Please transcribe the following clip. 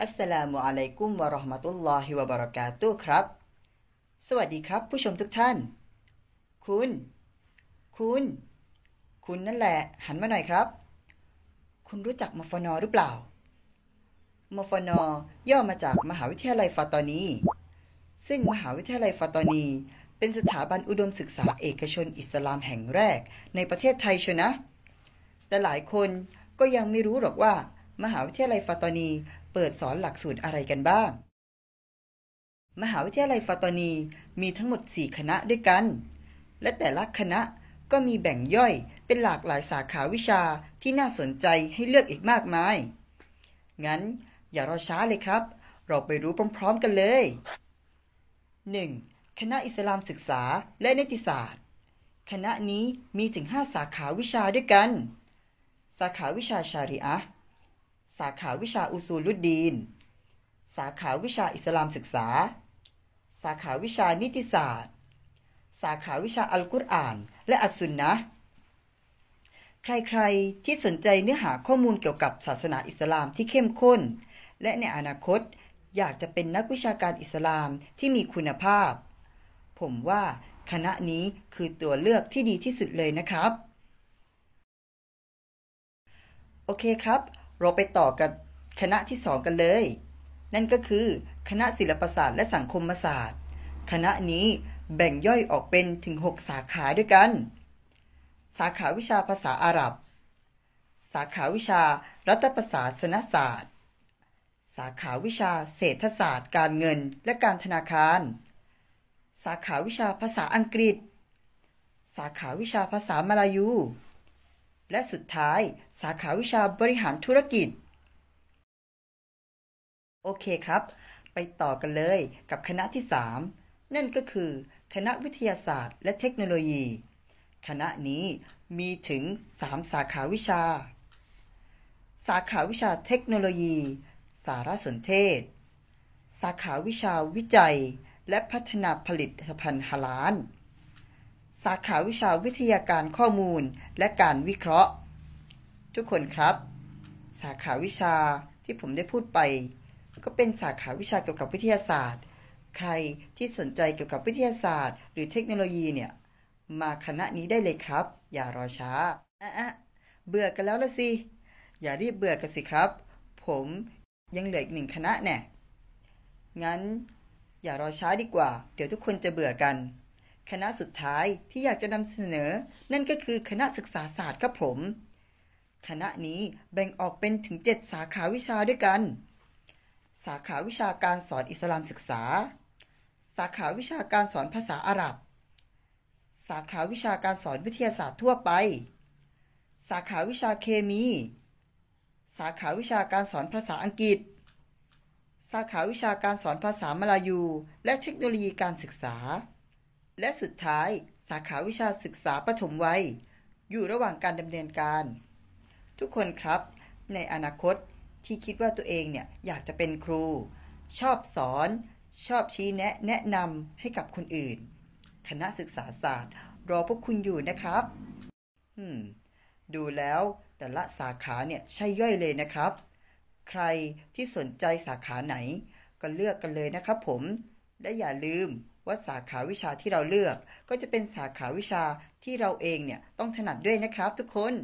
อัสสลามุอะลัยกุมวะราะห์มะตุลลอฮิวะบะเราะกาตุครับ สวัสดีครับ ผู้ชมทุกท่าน คุณ คุณ คุณนั่นแหละ หันมาหน่อยครับ คุณรู้จักมฟนหรือเปล่า มฟนย่อมาจากมหาวิทยาลัยฟาตอนี ซึ่งมหาวิทยาลัยฟาตอนี เป็นสถาบันอุดมศึกษาเอกชนอิสลามแห่งแรกในประเทศไทยชนะ แต่หลายคนก็ยังไม่รู้หรอกว่ามหาวิทยาลัยฟาตอนี เปิดสอนหลักสูตรอะไรกันบ้าง มหาวิทยาลัยฟาตอนี มีทั้งหมด4คณะด้วยกัน และแต่ละคณะก็มีแบ่งย่อยเป็นหลากหลายสาขาวิชาที่น่าสนใจให้เลือกอีกมากมาย งั้น อย่ารอช้าเลยครับ เราไปรู้พร้อมๆกันเลย 1. คณะอิสลามศึกษาและนิติศาสตร์ คณะนี้มีถึง5สาขาวิชาด้วยกัน สาขาวิชาชาริอะห์สาขาวิชาอุซูลุดดีน สาขาวิชาอิสลามศึกษา สาขาวิชานิติศาสตร์ สาขาวิชาอัลกุรอาน และ อัสซุนนะ ใครๆ ที่สนใจเนื้อหาข้อมูลเกี่ยวกับ ศาสนาอิสลามที่เข้มข้น และในอนาคตอยากจะเป็นนักวิชาการอิสลามที่มีคุณภาพ ผมว่าคณะนี้คือตัวเลือกที่ดีที่สุดเลยนะครับ โอเคครับเราไปต่อกันคณะที่สองกันเลย นั่นก็คือ คณะศิลปศาสตร์และสังคมศาสตร์ คณะนี้แบ่งย่อยออกเป็นถึง 6 สาขาด้วยกัน สาขาวิชาภาษาอาหรับ สาขาวิชารัฐประศาสนศาสตร์ สาขาวิชาเศรษฐศาสตร์ การเงินและการธนาคาร สาขาวิชาภาษาอังกฤษ สาขาวิชาภาษามาลายูและสุดท้ายสาขาวิชาบริหารธุรกิจ โอเคครับ ไปต่อกันเลยกับคณะที่ 3 นั่นก็คือ คณะวิทยาศาสตร์และเทคโนโลยี คณะนี้มีถึง 3 สาขาวิชา สาขาวิชาเทคโนโลยี สารสนเทศ สาขาวิชาวิจัย และพัฒนาผลิตภัณฑ์ฮาลานสาขาวิชาวิทยาการข้อมูลและการวิเคราะห์ ทุกคนครับ สาขาวิชาที่ผมได้พูดไป ก็เป็นสาขาวิชาเกี่ยวกับวิทยาศาสตร์ ใครที่สนใจเกี่ยวกับวิทยาศาสตร์ หรือเทคโนโลยีเนี่ย มาคณะนี้ได้เลยครับ อย่ารอช้าอ่ะเบื่อกันแล้วละสิ อย่ารีบเบื่อกันสิครับ ผมยังเหลืออีกหนึ่งคณะแน่งั้นอย่ารอช้าดีกว่า เดี๋ยวทุกคนจะเบื่อกันคณะสุดท้ายที่อยากจะนำเสนอนั่นก็คือคณะศึกษาศาสตร์ครับผม คณะนี้แบ่งออกเป็นถึง 7 สาขาวิชาด้วยกัน สาขาวิชาการสอนอิสลามศึกษา สาขาวิชาการสอนภาษาอาหรับ สาขาวิชาการสอนวิทยาศาสตร์ทั่วไป สาขาวิชาเคมี สาขาวิชาการสอนภาษาอังกฤษ สาขาวิชาการสอนภาษามลายู และเทคโนโลยีการศึกษาและสุดท้ายสาขาวิชาศึกษาปฐมวัยอยู่ระหว่างการดำเนินการ ทุกคนครับในอนาคตที่คิดว่าตัวเองเนี่ยอยากจะเป็นครู ชอบสอนชอบชี้แนะแนะนำให้กับคนอื่น คณะศึกษาศาสตร์รอพวกคุณอยู่นะครับดูแล้วแต่ละสาขาเนี่ยใช่ย่อยเลยนะครับ ใครที่สนใจสาขาไหน ก็เลือกกันเลยนะครับผม และอย่าลืมว่าสาขาวิชาที่เราเลือกก็จะเป็นสาขาวิชาที่เราเองเนี่ยต้องถนัดด้วยนะครับทุกคน